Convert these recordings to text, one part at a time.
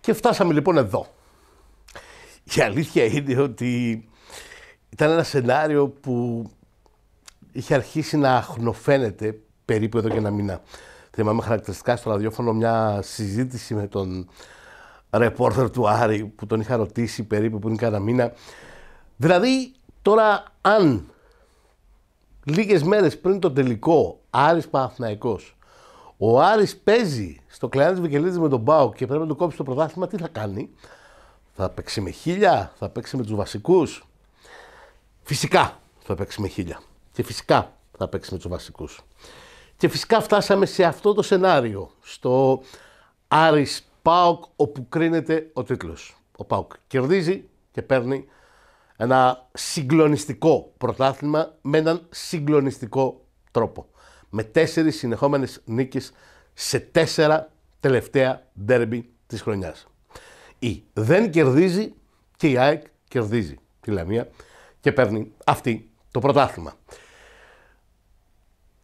Και φτάσαμε λοιπόν εδώ. Η αλήθεια είναι ότι ήταν ένα σενάριο που είχε αρχίσει να αχνοφαίνεται περίπου εδώ και ένα μήνα. Θυμάμαι χαρακτηριστικά στο ραδιόφωνο μια συζήτηση με τον ρεπόρτερ του Άρη που τον είχα ρωτήσει περίπου πριν κάνα μήνα. Δηλαδή τώρα αν λίγες μέρες πριν το τελικό Άρης Παναθηναϊκός ο Άρης παίζει στο της Βικελίδης με τον Μπάουκ και πρέπει να του κόψει το πρωτάθλημα, τι θα κάνει. Θα παίξει με χίλια, θα παίξει με τους βασικούς. Φυσικά θα παίξει με χίλια. Και φυσικά θα παίξει με τους βασικούς. Και φυσικά φτάσαμε σε αυτό το σενάριο, στο Άρης Πάοκ, όπου κρίνεται ο τίτλος. Ο Πάοκ κερδίζει και παίρνει ένα συγκλονιστικό πρωτάθλημα με έναν συγκλονιστικό τρόπο με τέσσερις συνεχόμενες νίκες σε τέσσερα τελευταία ντέρμπι της χρονιάς. Η δεν κερδίζει και η ΑΕΚ κερδίζει τη Λαμία και παίρνει αυτή το πρωτάθλημα.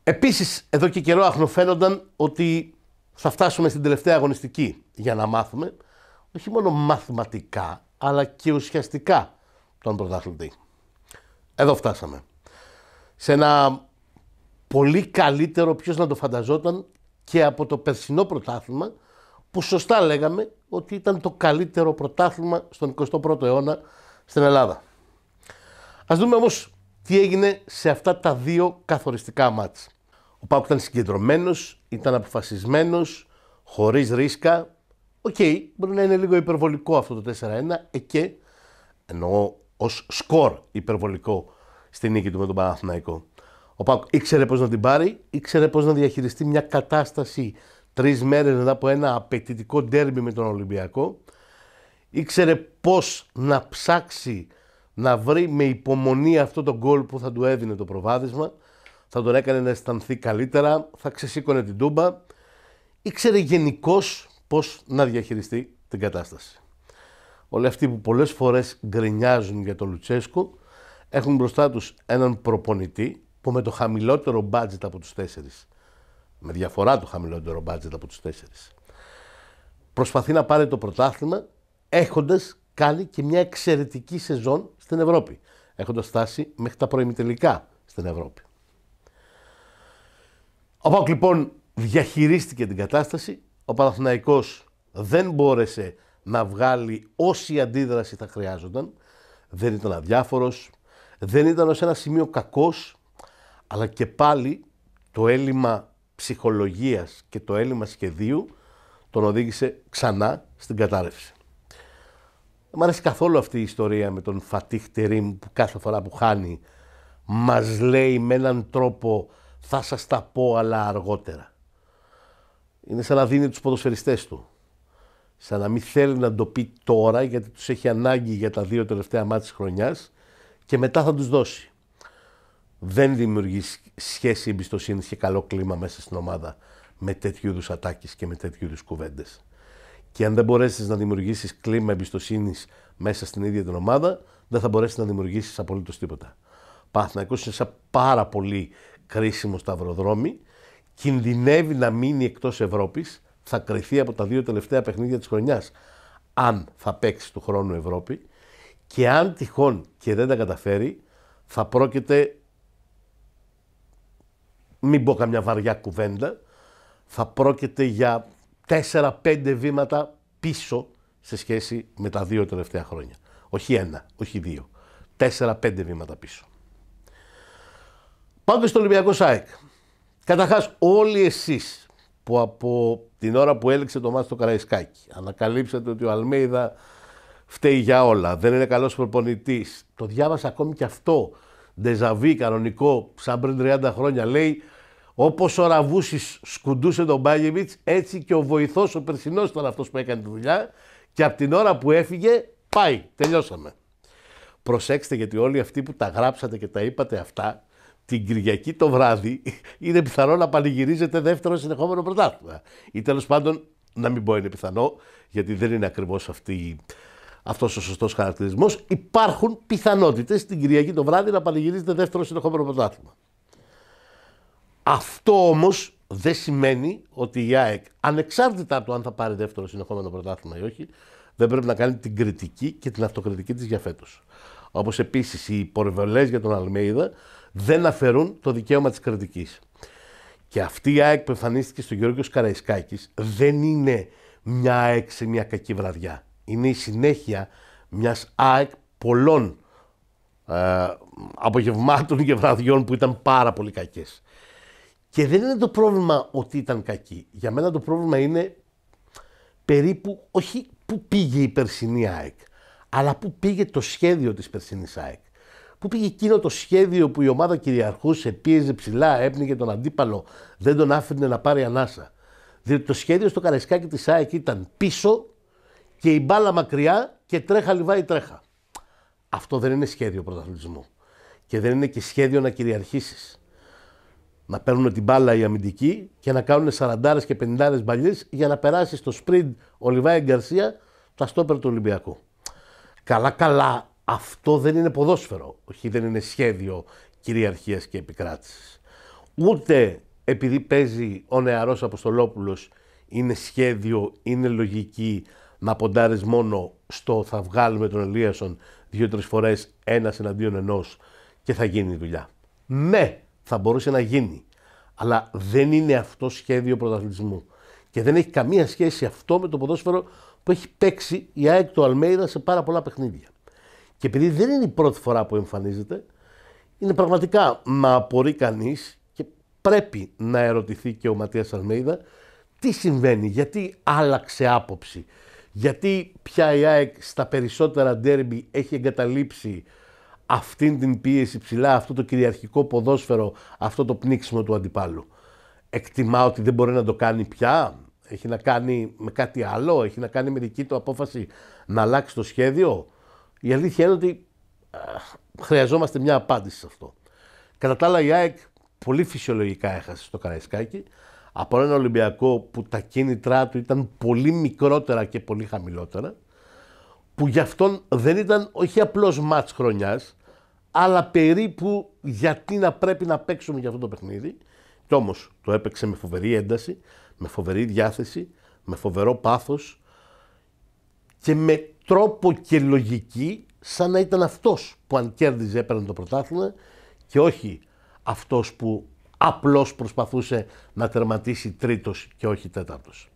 Επίσης, εδώ και καιρό αχνοφαίνονταν ότι θα φτάσουμε στην τελευταία αγωνιστική για να μάθουμε όχι μόνο μαθηματικά, αλλά και ουσιαστικά τον πρωταθλητή. Εδώ φτάσαμε. Σε ένα πολύ καλύτερο ποιος να το φανταζόταν και από το περσινό πρωτάθλημα που σωστά λέγαμε ότι ήταν το καλύτερο πρωτάθλημα στον 21ο αιώνα στην Ελλάδα. Ας δούμε όμως τι έγινε σε αυτά τα δύο καθοριστικά μάτς. Ο Πάουκ ήταν συγκεντρωμένος, ήταν ματς ο πακου χωρίς ρίσκα. Οκ, μπορεί να είναι λίγο υπερβολικό αυτό το 4-1, εκεί εννοώ ως σκορ υπερβολικό στη νίκη του με τον Παναθηναϊκό. Ο Πάουκ ήξερε πώς να την πάρει, ήξερε πώς να διαχειριστεί μια κατάσταση τρεις μέρες μετά από ένα απαιτητικό τέρμι με τον Ολυμπιακό. Ήξερε πώς να ψάξει να βρει με υπομονή αυτό το γκολ που θα του έδινε το προβάδισμα. Θα τον έκανε να αισθανθεί καλύτερα, θα ξεσήκωνε την τούμπα. Ήξερε γενικώς πώς να διαχειριστεί την κατάσταση. Όλοι αυτοί που πολλές φορές γκρινιάζουν για τον Λουτσέσκο έχουν μπροστά τους έναν προπονητή, που με το χαμηλότερο μπάτζετ από τους τέσσερις, με διαφορά το χαμηλότερο μπάτζετ από τους τέσσερις, προσπαθεί να πάρει το πρωτάθλημα έχοντας κάνει και μια εξαιρετική σεζόν στην Ευρώπη, έχοντας φτάσει μέχρι τα προημιτελικά στην Ευρώπη. Ο Πάκ λοιπόν διαχειρίστηκε την κατάσταση, ο Παναθηναϊκός δεν μπόρεσε να βγάλει όση αντίδραση θα χρειάζονταν, δεν ήταν αδιάφορος, δεν ήταν ως ένα σημείο κακός, αλλά και πάλι το έλλειμμα ψυχολογίας και το έλλειμμα σχεδίου τον οδήγησε ξανά στην κατάρρευση. Μ' αρέσει καθόλου αυτή η ιστορία με τον Φατίχ Τερίμ που κάθε φορά που χάνει μας λέει με έναν τρόπο θα σας τα πω αλλά αργότερα. Είναι σαν να δίνει τους ποδοσφαιριστές του. Σαν να μην θέλει να το πει τώρα γιατί τους έχει ανάγκη για τα δύο τελευταία μάτια της χρονιάς και μετά θα τους δώσει δεν δημιουργείς σχέση εμπιστοσύνη και καλό κλίμα μέσα στην ομάδα με τέτοιου είδους ατάκες και με τέτοιου είδους κουβέντες. Και αν δεν μπορέσεις να δημιουργήσεις κλίμα εμπιστοσύνης μέσα στην ίδια την ομάδα, δεν θα μπορέσεις να δημιουργήσεις απολύτως τίποτα. να είναι σε πάρα πολύ κρίσιμο σταυροδρόμι. Κινδυνεύει να μείνει εκτός Ευρώπης. Θα κρυθεί από τα δύο τελευταία παιχνίδια της χρονιάς. Αν θα παίξει του χρόνου Ευρώπη. Και αν τυχόν και δεν τα καταφέρει, θα πρόκειται μην πω καμιά βαριά κουβέντα, θα πρόκειται για 4-5 βήματα πίσω σε σχέση με τα δύο τελευταία χρόνια. Όχι ένα, όχι δύο. 4-5 βήματα πίσω. Πάμε στο Ολυμπιακό ΣΑΕΚ. Καταρχάς όλοι εσείς που από την ώρα που έλεξε το μάτι στο Καραϊσκάκι ανακαλύψατε ότι ο Αλμέιδα φταίει για όλα, δεν είναι καλός προπονητής. Το διάβασα ακόμη και αυτό. Ντεζαβί κανονικό, σαν πριν 30 χρόνια λέει Όπως ο Ραβούσης σκουντούσε τον Μπάγεβιτ, έτσι και ο βοηθός ο περσινός ήταν αυτός που έκανε τη δουλειά και από την ώρα που έφυγε πάει, τελειώσαμε. Προσέξτε γιατί όλοι αυτοί που τα γράψατε και τα είπατε αυτά, την Κυριακή το βράδυ είναι πιθανό να πανηγυρίζετε δεύτερο συνεχόμενο πρωτάθλημα. Ή τέλος πάντων να μην πω είναι πιθανό, γιατί δεν είναι ακριβώς αυτή, αυτός ο σωστός χαρακτηρισμός, Υπάρχουν πιθανότητες την Κυριακή το βράδυ να πανηγυρίζετε δεύτερο συνεχόμενο πρωτάθλημα. Αυτό όμως δεν σημαίνει ότι η ΑΕΚ, ανεξάρτητα από το αν θα πάρει δεύτερο συνεχόμενο πρωτάθλημα ή όχι, δεν πρέπει να κάνει την κριτική και την αυτοκριτική της για φέτος. Όπως επίσης οι υπορβολές για τον Αλμέιδα δεν αφαιρούν το δικαίωμα της κριτικής. Και αυτή η ΑΕΚ που εμφανίστηκε στο Γιώργος Καραϊσκάκης δεν είναι μια ΑΕΚ σε μια κακή βραδιά. Είναι η συνέχεια μιας ΑΕΚ πολλών ε, απογευμάτων και βραδιών που ήταν πάρα πολύ κακές. Και δεν είναι το πρόβλημα ότι ήταν κακή. Για μένα το πρόβλημα είναι περίπου, όχι πού πήγε η περσινή ΑΕΚ, αλλά πού πήγε το σχέδιο της περσινής ΑΕΚ. Πού πήγε εκείνο το σχέδιο που η ομάδα κυριαρχούσε, πίεζε ψηλά, έπνιγε τον αντίπαλο, δεν τον άφηνε να πάρει ανάσα. Διότι το σχέδιο στο καρεσκάκι της ΑΕΚ ήταν πίσω και η μπάλα μακριά και τρέχα λιβάει τρέχα. Αυτό δεν είναι σχέδιο πρωταθλητισμού. Και δεν είναι και σχέδιο να κυριαρχήσεις να παίρνουν την μπάλα οι αμυντικοί και να κάνουν 40 και 50 μπαλιές για να περάσει στο σπριντ ο Λιβάη Γκαρσία τα στόπερ του Ολυμπιακού. Καλά, καλά, αυτό δεν είναι ποδόσφαιρο. Όχι, δεν είναι σχέδιο κυριαρχίας και επικράτησης. Ούτε επειδή παίζει ο νεαρός Αποστολόπουλος είναι σχέδιο, είναι λογική να ποντάρεις μόνο στο θα βγάλουμε τον Ελίασον δύο-τρει φορές ένας εναντίον ενός και θα γίνει η δουλειά. Ναι, θα μπορούσε να γίνει. Αλλά δεν είναι αυτό σχέδιο πρωταθλητισμού. Και δεν έχει καμία σχέση αυτό με το ποδόσφαιρο που έχει παίξει η ΑΕΚ του Αλμέιδα σε πάρα πολλά παιχνίδια. Και επειδή δεν είναι η πρώτη φορά που εμφανίζεται, είναι πραγματικά να απορεί κανείς και πρέπει να ερωτηθεί και ο Ματίας Αλμέιδα τι συμβαίνει, γιατί άλλαξε άποψη, γιατί πια η ΑΕΚ στα περισσότερα ντέρμπι έχει εγκαταλείψει αυτήν την πίεση ψηλά, αυτό το κυριαρχικό ποδόσφαιρο, αυτό το πνίξιμο του αντιπάλου. Εκτιμά ότι δεν μπορεί να το κάνει πια, έχει να κάνει με κάτι άλλο, έχει να κάνει με δική του απόφαση να αλλάξει το σχέδιο. Η αλήθεια είναι ότι χρειαζόμαστε μια απάντηση σε αυτό. Κατά τα άλλα η ΑΕΚ πολύ φυσιολογικά έχασε στο Καραϊσκάκι από ένα Ολυμπιακό που τα κίνητρά του ήταν πολύ μικρότερα και πολύ χαμηλότερα που γι' αυτόν δεν ήταν όχι απλώ μάτς χρονιάς αλλά περίπου γιατί να πρέπει να παίξουμε για αυτό το παιχνίδι. Κι όμως το έπαιξε με φοβερή ένταση, με φοβερή διάθεση, με φοβερό πάθος και με τρόπο και λογική σαν να ήταν αυτός που αν κέρδιζε έπαιρνε το πρωτάθλημα και όχι αυτός που απλώς προσπαθούσε να τερματίσει τρίτος και όχι τέταρτος.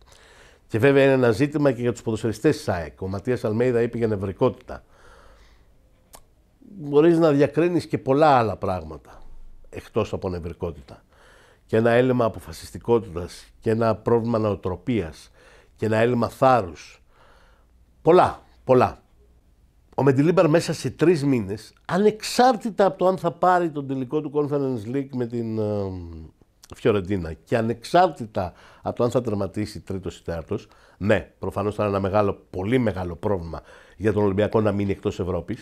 Και βέβαια είναι ένα ζήτημα και για τους ποδοσφαιριστές της ΑΕΚ. Ο Ματίας Αλμέιδα είπε για νευρικότητα μπορείς να διακρίνεις και πολλά άλλα πράγματα εκτός από νευρικότητα. Και ένα έλλειμμα αποφασιστικότητας και ένα πρόβλημα νοοτροπίας και ένα έλλειμμα θάρρους. Πολλά, πολλά. Ο Μεντιλίμπαρ μέσα σε τρεις μήνες, ανεξάρτητα από το αν θα πάρει τον τελικό του Conference League με την ε, Φιωρεντίνα και ανεξάρτητα από το αν θα τερματίσει τρίτος ή τέταρτο, ναι, προφανώς θα είναι ένα μεγάλο, πολύ μεγάλο πρόβλημα για τον Ολυμπιακό να μείνει εκτός Ευρώπης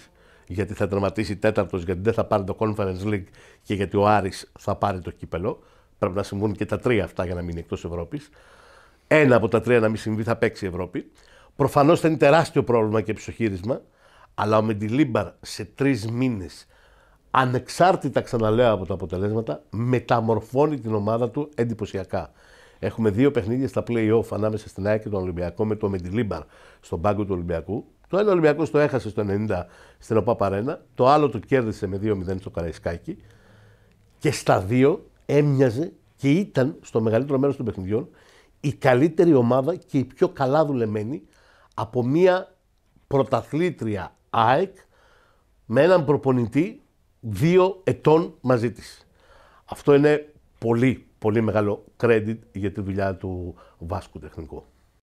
γιατί θα τερματίσει τέταρτος, γιατί δεν θα πάρει το Conference League και γιατί ο Άρης θα πάρει το κύπελο. Πρέπει να συμβούν και τα τρία αυτά για να μείνει εκτός Ευρώπης. Ένα από τα τρία να μην συμβεί θα παίξει η Ευρώπη. Προφανώς θα είναι τεράστιο πρόβλημα και επισοχήρισμα. αλλά ο Μεντιλίμπαρ σε τρεις μήνες, ανεξάρτητα ξαναλέω από τα αποτελέσματα, μεταμορφώνει την ομάδα του εντυπωσιακά. Έχουμε δύο παιχνίδια στα play-off ανάμεσα στην ΑΕΚ και τον Ολυμπιακό με το Μεντιλίμπαρ στον πάγκο του Ολυμπιακού το ένα Ολυμπιακός το έχασε στο 90 στην ΟΠΑΠΑΡΕΝΑ, το άλλο το κέρδισε με 2-0 στο Καραϊσκάκι και στα δύο έμοιαζε και ήταν στο μεγαλύτερο μέρος των παιχνιδιών η καλύτερη ομάδα και η πιο καλά δουλεμένη από μια πρωταθλήτρια ΑΕΚ με έναν προπονητή δύο ετών μαζί της. Αυτό είναι πολύ, πολύ μεγάλο credit για τη δουλειά του Βάσκου τεχνικού.